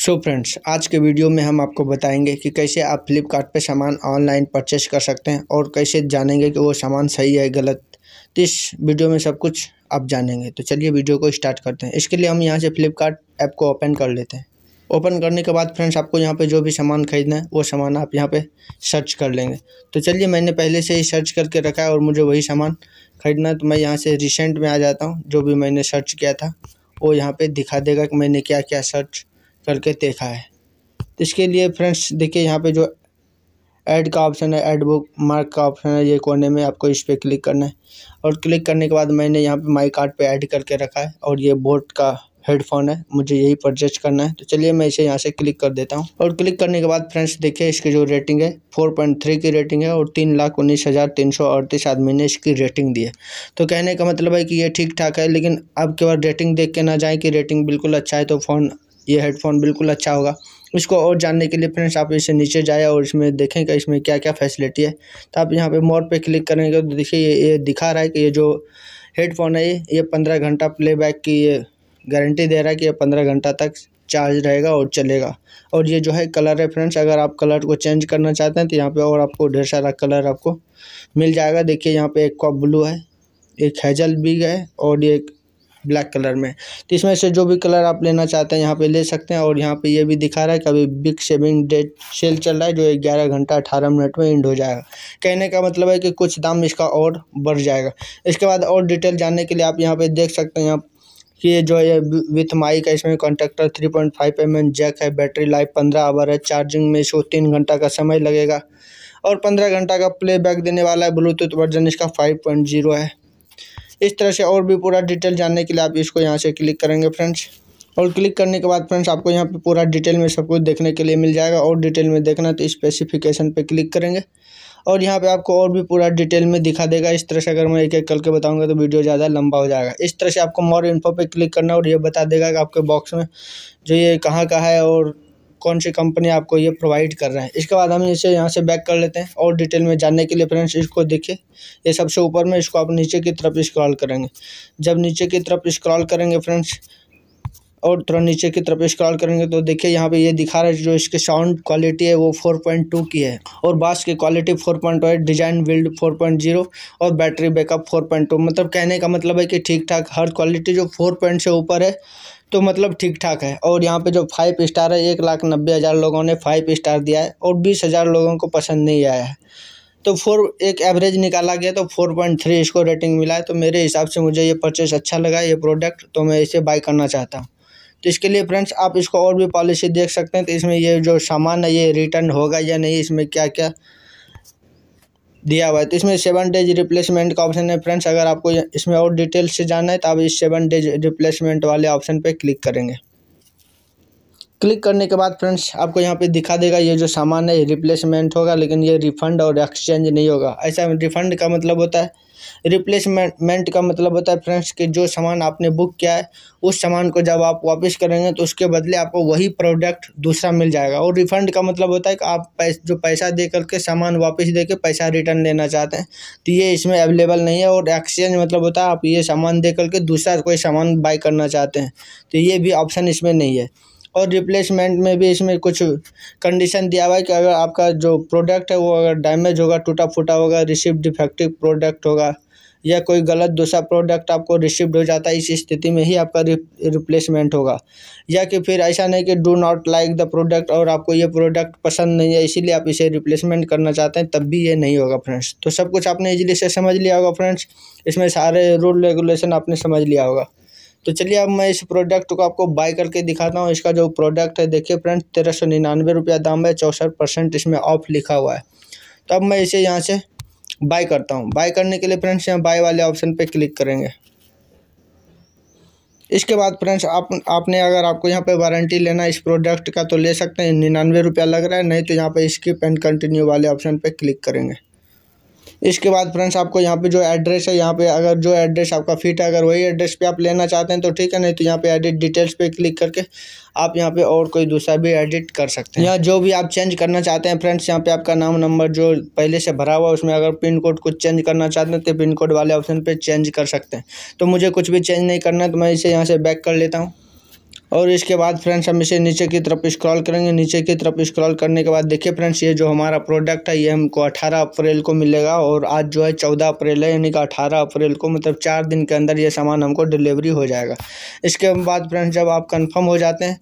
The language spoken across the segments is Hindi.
सो so फ्रेंड्स आज के वीडियो में हम आपको बताएंगे कि कैसे आप फ्लिपकार्ट पे सामान ऑनलाइन परचेस कर सकते हैं और कैसे जानेंगे कि वो सामान सही है गलत तो इस वीडियो में सब कुछ आप जानेंगे तो चलिए वीडियो को स्टार्ट करते हैं इसके लिए हम यहाँ से फ्लिपकार्ट ऐप को ओपन कर लेते हैं ओपन करने के बाद फ्रेंड्स आपको यहाँ पर जो भी सामान खरीदना है वो सामान आप यहाँ पर सर्च कर लेंगे तो चलिए मैंने पहले से ही सर्च करके रखा है और मुझे वही सामान खरीदना है तो मैं यहाँ से रिसेंट में आ जाता हूँ जो भी मैंने सर्च किया था वो यहाँ पर दिखा देगा कि मैंने क्या क्या सर्च करके देखा है तो इसके लिए फ्रेंड्स देखिए यहाँ पे जो ऐड का ऑप्शन है ऐड बुक मार्क का ऑप्शन है ये कोने में आपको इस पर क्लिक करना है और क्लिक करने के बाद मैंने यहाँ पे माई कार्ड पे ऐड करके रखा है और ये बोट का हेडफोन है मुझे यही परचेज करना है तो चलिए मैं इसे यहाँ से क्लिक कर देता हूँ और क्लिक करने के बाद फ्रेंड्स देखिए इसकी जो रेटिंग है फोर पॉइंट थ्री की रेटिंग है और तीन लाख उन्नीस हज़ार तीन सौ अड़तीस आदमी ने इसकी रेटिंग दी है तो कहने का मतलब है कि ये ठीक ठाक है लेकिन अब केवल रेटिंग देख के ना जाए कि रेटिंग बिल्कुल अच्छा है तो फ़ोन ये हेडफोन बिल्कुल अच्छा होगा इसको और जानने के लिए फ्रेंड्स आप इसे नीचे जाए और इसमें देखें कि इसमें क्या क्या फैसिलिटी है तो आप यहाँ पे मोर पे क्लिक करेंगे तो देखिए ये, ये दिखा रहा है कि ये जो हेडफोन है ये ये पंद्रह घंटा प्लेबैक की ये गारंटी दे रहा है कि ये पंद्रह घंटा तक चार्ज रहेगा और चलेगा और ये जो है कलर है फ्रेंड्स अगर आप कलर को चेंज करना चाहते हैं तो यहाँ पे और आपको ढेर सारा कलर आपको मिल जाएगा देखिए यहाँ पे एक कॉप ब्लू है एक हैजल बिग है और एक ब्लैक कलर में तो इसमें से जो भी कलर आप लेना चाहते हैं यहाँ पे ले सकते हैं और यहाँ पे ये भी दिखा रहा है कि अभी बिग सेविंग डेट सेल चल रहा है जो ग्यारह घंटा अठारह मिनट में एंड हो जाएगा कहने का मतलब है कि कुछ दाम इसका और बढ़ जाएगा इसके बाद और डिटेल जानने के लिए आप यहाँ पर देख सकते हैं यहाँ कि ये जो है विथ माइक mm है इसमें contactor three point five mm एम जैक है बैटरी लाइफ पंद्रह आवर है चार्जिंग में इसको तीन घंटा का समय लगेगा और पंद्रह घंटा का प्लेबैक देने वाला है ब्लूटूथ वर्जन इसका फाइव पॉइंट जीरो है इस तरह से और भी पूरा डिटेल जानने के लिए आप इसको यहाँ से क्लिक करेंगे फ्रेंड्स और क्लिक करने के बाद फ्रेंड्स आपको यहाँ पे पूरा डिटेल में सब कुछ देखने के लिए मिल जाएगा और डिटेल में देखना तो स्पेसिफिकेशन पे क्लिक करेंगे और यहाँ पे आपको और भी पूरा डिटेल में दिखा देगा इस तरह से अगर मैं एक एक करके बताऊँगा तो वीडियो ज़्यादा लंबा हो जाएगा इस तरह से आपको मोर इन्फो पे क्लिक करना और ये बता देगा कि आपके बॉक्स में जो ये कहाँ का है और कौन सी कंपनी आपको ये प्रोवाइड कर रहे हैं इसके बाद हम इसे यहाँ से बैक कर लेते हैं और डिटेल में जानने के लिए फ्रेंड्स इसको देखिए ये सबसे ऊपर में इसको आप नीचे की तरफ स्क्रॉल करेंगे जब नीचे की तरफ स्क्रॉल करेंगे फ्रेंड्स और थोड़ा नीचे की तरफ स्क्रॉल करेंगे तो देखिए यहाँ पे ये दिखा रहा है जो इसके साउंड क्वालिटी है वो 4.2 की है और बास की क्वालिटी 4.8 डिजाइन बिल्ड 4.0 और बैटरी बैकअप 4.2 मतलब कहने का मतलब है कि ठीक ठाक हर क्वालिटी जो फोर पॉइंट से ऊपर है तो मतलब ठीक ठाक है और यहाँ पे जो फाइव स्टार है एक लाख नब्बे हज़ार लोगों ने फाइव स्टार दिया है और बीस हज़ार लोगों को पसंद नहीं आया है तो फोर एक एवरेज निकाला गया तो फोर पॉइंट थ्री इसको रेटिंग मिला है तो मेरे हिसाब से मुझे ये परचेस अच्छा लगा ये प्रोडक्ट तो मैं इसे बाई करना चाहता हूँ तो इसके लिए फ्रेंड्स आप इसको और भी पॉलिसी देख सकते हैं तो इसमें ये जो सामान है ये रिटर्न होगा या नहीं इसमें क्या क्या दिया हुआ है तो इसमें सेवन डेज रिप्लेसमेंट का ऑप्शन है फ्रेंड्स अगर आपको इसमें और डिटेल से जानना है तो आप इस सेवन डेज रिप्लेसमेंट वाले ऑप्शन पर क्लिक करेंगे क्लिक करने के बाद फ्रेंड्स आपको यहाँ पे दिखा देगा ये जो सामान है रिप्लेसमेंट होगा लेकिन ये रिफ़ंड और एक्सचेंज नहीं होगा ऐसा रिफ़ंड का मतलब होता है रिप्लेसमेंट का मतलब होता है फ्रेंड्स कि जो सामान आपने बुक किया है उस सामान को जब आप वापस करेंगे तो उसके बदले आपको वही प्रोडक्ट दूसरा मिल जाएगा और रिफ़ंड का मतलब होता है कि आप पैस, जो पैसा दे करके सामान वापस दे के पैसा रिटर्न लेना चाहते हैं तो ये इसमें अवेलेबल नहीं है और एक्सचेंज मतलब होता है आप ये सामान दे करके दूसरा कोई सामान बाई करना चाहते हैं तो ये भी ऑप्शन इसमें नहीं है और रिप्लेसमेंट में भी इसमें कुछ कंडीशन दिया हुआ है कि अगर आपका जो प्रोडक्ट है वो अगर डैमेज होगा टूटा फूटा होगा रिसिव डिफेक्टिव प्रोडक्ट होगा या कोई गलत दूसरा प्रोडक्ट आपको रिसिव्ड हो जाता है इस स्थिति में ही आपका रिप्लेसमेंट होगा या कि फिर ऐसा नहीं कि do not like the product और आपको ये प्रोडक्ट पसंद नहीं है इसीलिए आप इसे रिप्लेसमेंट करना चाहते हैं तब भी ये नहीं होगा फ्रेंड्स तो सब कुछ आपने इजीली से समझ लिया होगा फ्रेंड्स इसमें सारे रूल रेगुलेशन आपने समझ लिया होगा तो चलिए अब मैं इस प्रोडक्ट को आपको बाय करके दिखाता हूँ इसका जो प्रोडक्ट है देखिए फ्रेंड तेरह सौ निन्यानवे रुपया दाम है चौंसठ परसेंट इसमें ऑफ लिखा हुआ है तो अब मैं इसे यहाँ से बाय करता हूँ बाय करने के लिए फ्रेंड्स यहाँ बाय वाले ऑप्शन पर क्लिक करेंगे इसके बाद फ्रेंड्स आप आपने अगर आपको यहाँ पे वारंटी लेना इस प्रोडक्ट का तो ले सकते हैं निन्यानवे रुपया लग रहा है नहीं तो यहाँ पे स्किप एंड कंटिन्यू वाले ऑप्शन पे क्लिक करेंगे इसके बाद फ्रेंड्स आपको यहाँ पे जो एड्रेस है यहाँ पे अगर जो एड्रेस आपका फिट है अगर वही एड्रेस पे आप लेना चाहते हैं तो ठीक है नहीं तो यहाँ पे एडिट डिटेल्स पे क्लिक करके आप यहाँ पे और कोई दूसरा भी एडिट कर सकते हैं या जो भी आप चेंज करना चाहते हैं फ्रेंड्स यहाँ पे आपका नाम नंबर जो पहले से भरा हुआ है उसमें अगर पिन कोड कुछ चेंज करना चाहते हैं तो पिन कोड वाले ऑप्शन पर चेंज कर सकते हैं तो मुझे कुछ भी चेंज नहीं करना है तो मैं इसे यहाँ से बैक कर लेता हूँ और इसके बाद फ्रेंड्स हम इसे नीचे की तरफ स्क्रॉल करेंगे नीचे की तरफ स्क्रॉल करने के बाद देखिए फ्रेंड्स ये जो हमारा प्रोडक्ट है ये हमको 18 अप्रैल को मिलेगा और आज जो है 14 अप्रैल है यानी कि 18 अप्रैल को मतलब चार दिन के अंदर ये सामान हमको डिलीवरी हो जाएगा इसके बाद फ्रेंड्स जब आप कन्फर्म हो जाते हैं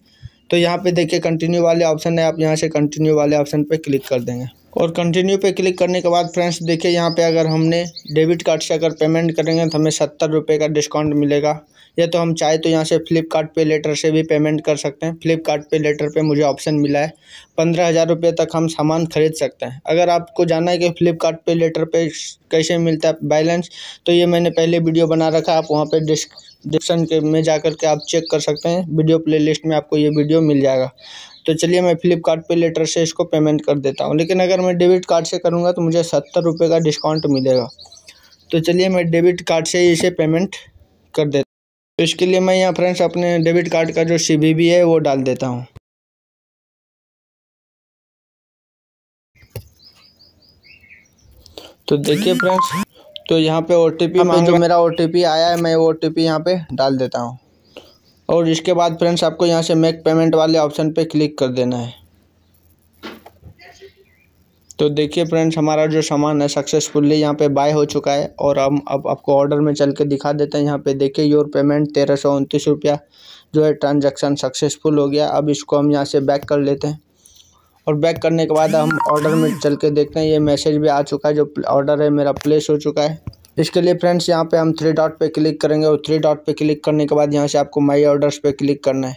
तो यहाँ पर देखिए कंटिन्यू वाले ऑप्शन है आप यहाँ से कंटिन्यू वाले ऑप्शन पर क्लिक कर देंगे और कंटिन्यू पे क्लिक करने के बाद फ्रेंड्स देखिए यहाँ पे अगर हमने डेबिट कार्ड से अगर पेमेंट करेंगे तो हमें सत्तर रुपये का डिस्काउंट मिलेगा या तो हम चाहे तो यहाँ से फ्लिपकार्ट पे लेटर से भी पेमेंट कर सकते हैं फ्लिपकार्ट पे लेटर पे मुझे ऑप्शन मिला है पंद्रह हज़ार रुपये तक हम सामान खरीद सकते हैं अगर आपको जानना है कि फ्लिपकार्ट पे लेटर पे कैसे मिलता है बैलेंस तो ये मैंने पहले वीडियो बना रखा है आप वहाँ पर डिस्क्रिप्शन के में जा कर के आप चेक कर सकते हैं वीडियो प्ले में आपको ये वीडियो मिल जाएगा तो चलिए मैं फ्लिपकार्ट पे लेटर से इसको पेमेंट कर देता हूँ लेकिन अगर मैं डेबिट कार्ड से करूँगा तो मुझे सत्तर रुपये का डिस्काउंट मिलेगा तो चलिए मैं डेबिट कार्ड से ही इसे पेमेंट कर देता तो इसके लिए मैं यहाँ फ्रेंड्स अपने डेबिट कार्ड का जो सी है वो डाल देता हूँ तो देखिए फ्रेंड्स तो यहाँ पे ओ टी पी जो मेरा ओ टी पी आया है मैं ओ टी पी यहाँ पे डाल देता हूँ और इसके बाद फ्रेंड्स आपको यहाँ से मेक पेमेंट वाले ऑप्शन पे क्लिक कर देना है तो देखिए फ्रेंड्स हमारा जो सामान है सक्सेसफुली यहाँ पे बाय हो चुका है और हम अब आपको ऑर्डर में चल के दिखा देते हैं यहाँ पे देखिए योर पेमेंट तेरह सौ उनतीस रुपया जो है ट्रांजैक्शन सक्सेसफुल हो गया अब इसको हम यहाँ से बैक कर लेते हैं और बैक करने के बाद हम ऑर्डर में चल के देखते हैं ये मैसेज भी आ चुका है जो ऑर्डर है मेरा प्लेस हो चुका है इसके लिए फ्रेंड्स यहाँ पे हम थ्री डॉट पे क्लिक करेंगे और थ्री डॉट पे क्लिक करने के बाद यहाँ से आपको माई ऑर्डर्स पे क्लिक करना है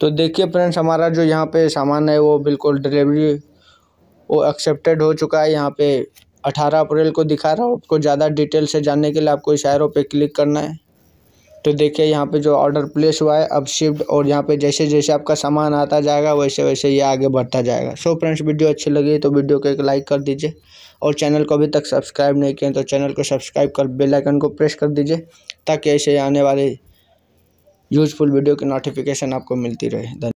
तो देखिए फ्रेंड्स हमारा जो यहाँ पे सामान है वो बिल्कुल डिलीवरी वो एक्सेप्टेड हो चुका है यहाँ पे अठारह अप्रैल को दिखा रहा हूँ आपको ज़्यादा डिटेल से जानने के लिए आपको इस एरो पे क्लिक करना है तो देखिए यहाँ पे जो ऑर्डर प्लेस हुआ है अब शिफ्ट और यहाँ पे जैसे जैसे आपका सामान आता जाएगा वैसे वैसे ये आगे बढ़ता जाएगा सो फ्रेंड्स वीडियो अच्छी लगी तो वीडियो को एक लाइक कर दीजिए और चैनल को अभी तक सब्सक्राइब नहीं किए तो चैनल को सब्सक्राइब कर बेल आइकन को प्रेस कर दीजिए ताकि ऐसे आने वाले यूज़फुल वीडियो की नोटिफिकेशन आपको मिलती रहे धन्यवाद